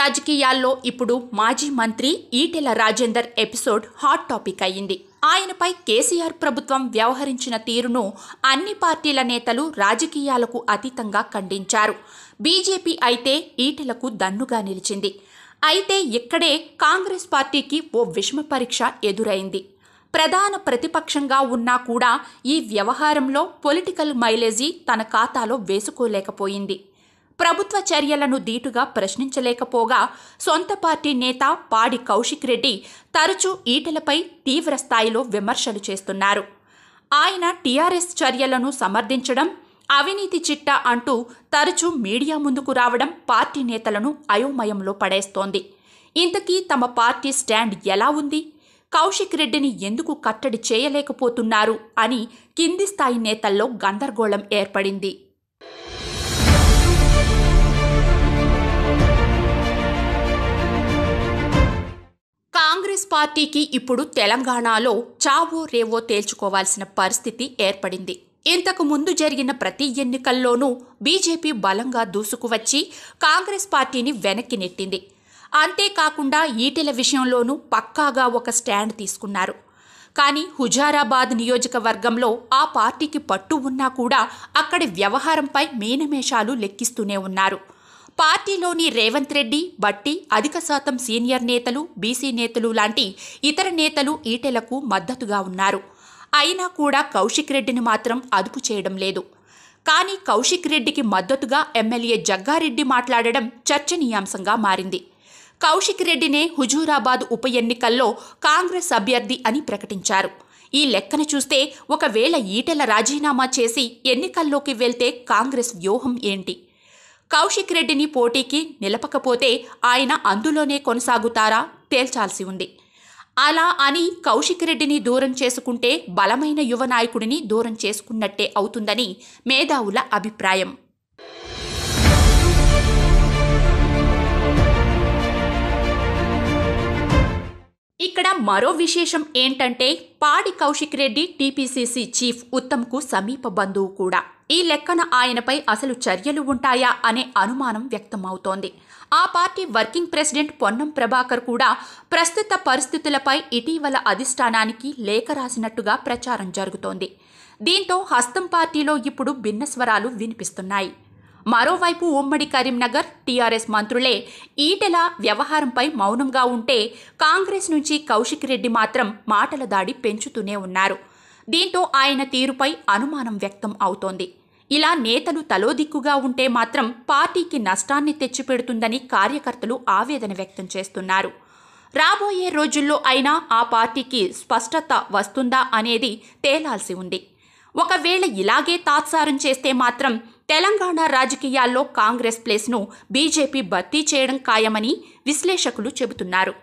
రాజకీయాల్లో ఇప్పుడు మాజీ మంత్రి Etela Rajender episode hot topic అయింది ఆయనపై కేసీఆర్ ప్రభుత్వం వ్యవహరించిన తీరును అన్ని పార్టీల నేతలు రాజకీయాలకు అతీతంగా ఖండించారు బీజేపీ అయితే ఈటెలకు దన్నుగా నిలిచింది అయితే ఇక్కడే కాంగ్రెస్ పార్టీకి ఓ విషమ పరీక్ష ఎదురైంది ప్రధాన ప్రతిపక్షంగా ఉన్నా కూడా ఈ వ్యవహారంలో పొలిటికల్ మైలేజీ తన ఖాతాలో వేసుకోలేకపోయింది ప్రభుత్వ చర్యలను ధీటుగా ప్రశ్నించలేకపోగా సొంత పార్టీ నేత పాడి కౌశిక్ రెడ్డి తరచూ ఈటలపై తీవ్ర స్థాయిలో విమర్శలు చేస్తున్నారు ఆయన టీఆర్ఎస్ చర్యలను సమర్థించడం అవినీతి చిట్టా అంటూ తరచూ మీడియా ముందుకు రావడం పార్టీ నేతలను అయోమయంలో పడేస్తోంది ఇంతకీ తమ పార్టీ స్టాండ్ ఎలా ఉంది కౌశిక్ రెడ్డిని ఎందుకు కట్టడి చేయలేకపోతున్నారు అని కింది స్థాయి నేతల్లో గందరగోళం ఏర్పడింది పార్టీకి ఇప్పుడు తెలంగాణలో చావో రేవో తేల్చుకోవాల్సిన పరిస్థితి ఏర్పడింది ఇంతకు ముందు జరిగిన ప్రతి ఎన్నికల్లోనూ బీజేపీ బలంగా దూసుకువచ్చి కాంగ్రెస్ పార్టీని వెనక్కి నెట్టింది అంతేకాకుండా ఈటెల విషయంలోనూ పక్కాగా ఒక స్టాండ్ తీసుకున్నారు కానీ హుజారాబాద్ నియోజకవర్గంలో ఆ పార్టీకి పట్టు ఉన్నా కూడా అక్కడి వ్యవహారంపై మీనమేషాలు లెక్కిస్తూనే ఉన్నారు పార్టీలోని రేవంత్ రెడ్డి బట్టి అధిక శాతం సీనియర్ నేతలు బీసీ నేతలు లాంటి ఇతర నేతలు ఈటెలకు మద్దతుగా ఉన్నారు అయినా కూడా కౌశిక్ రెడ్డిని మాత్రం అదుపు చేయడం లేదు కానీ కౌశిక్ రెడ్డికి మద్దతుగా ఎమ్మెల్యే జగ్గారెడ్డి మాట్లాడడం చర్చనీయాంశంగా మారింది కౌశిక్ రెడ్డినే హుజూరాబాద్ ఉప ఎన్నికల్లో కాంగ్రెస్ అభ్యర్థి అని ప్రకటించారు ఈ లెక్కను చూస్తే ఒకవేళ ఈటెల రాజీనామా చేసి ఎన్నికల్లోకి వెళ్తే కాంగ్రెస్ వ్యూహం ఏంటి కౌశిక్ రెడ్డిని పోటీకి నిలపకపోతే ఆయన అందులోనే కొనసాగుతారా తేల్చాల్సి ఉంది అలా అని కౌశిక్ రెడ్డిని దూరం చేసుకుంటే బలమైన యువ నాయకుడిని దూరం చేసుకున్నట్టే అవుతుందని మేధావుల అభిప్రాయం ఇక్కడ మరో విశేషం ఏంటంటే పాడి కౌశిక్ రెడ్డి టీపీసీసీ చీఫ్ ఉత్తమ్కు సమీప బంధువు కూడా ఈ లెక్కన ఆయనపై అసలు చర్యలు ఉంటాయా అనే అనుమానం వ్యక్తమవుతోంది ఆ party working president Ponnam Prabhakar కూడా ప్రస్తుత పరిస్థితులపై ఇటీవల అధిష్టానానికి లేఖ రాసినట్టుగా ప్రచారం జరుగుతోంది దీంతో హస్తం పార్టీలో ఇప్పుడు భిన్న స్వరాలు వినిపిస్తున్నాయి మరోవైపు ఉమ్మడి కరీంనగర్ టీఆర్ఎస్ మంత్రులే ఈటెల వ్యవహారంపై మౌనంగా ఉంటే కాంగ్రెస్ నుంచి కౌశిక్ రెడ్డి మాత్రం మాటల దాడి పెంచుతూనే ఉన్నారు దీంతో ఆయన తీరుపై అనుమానం వ్యక్తం అవుతోంది ఇలా నేతలు తలోదిక్కుగా ఉంటే మాత్రం పార్టీకి నష్టాన్ని తెచ్చిపెడుతుందని కార్యకర్తలు ఆవేదన వ్యక్తం చేస్తున్నారు రాబోయే రోజుల్లో అయినా ఆ పార్టీకి స్పష్టత వస్తుందా అనేది తేలాల్సి ఉంది ఒకవేళ ఇలాగే తాత్సారం చేస్తే మాత్రం తెలంగాణ రాజకీయాల్లో కాంగ్రెస్ ప్లేస్ను బీజేపీ భర్తీ చేయడం ఖాయమని విశ్లేషకులు చెబుతున్నారు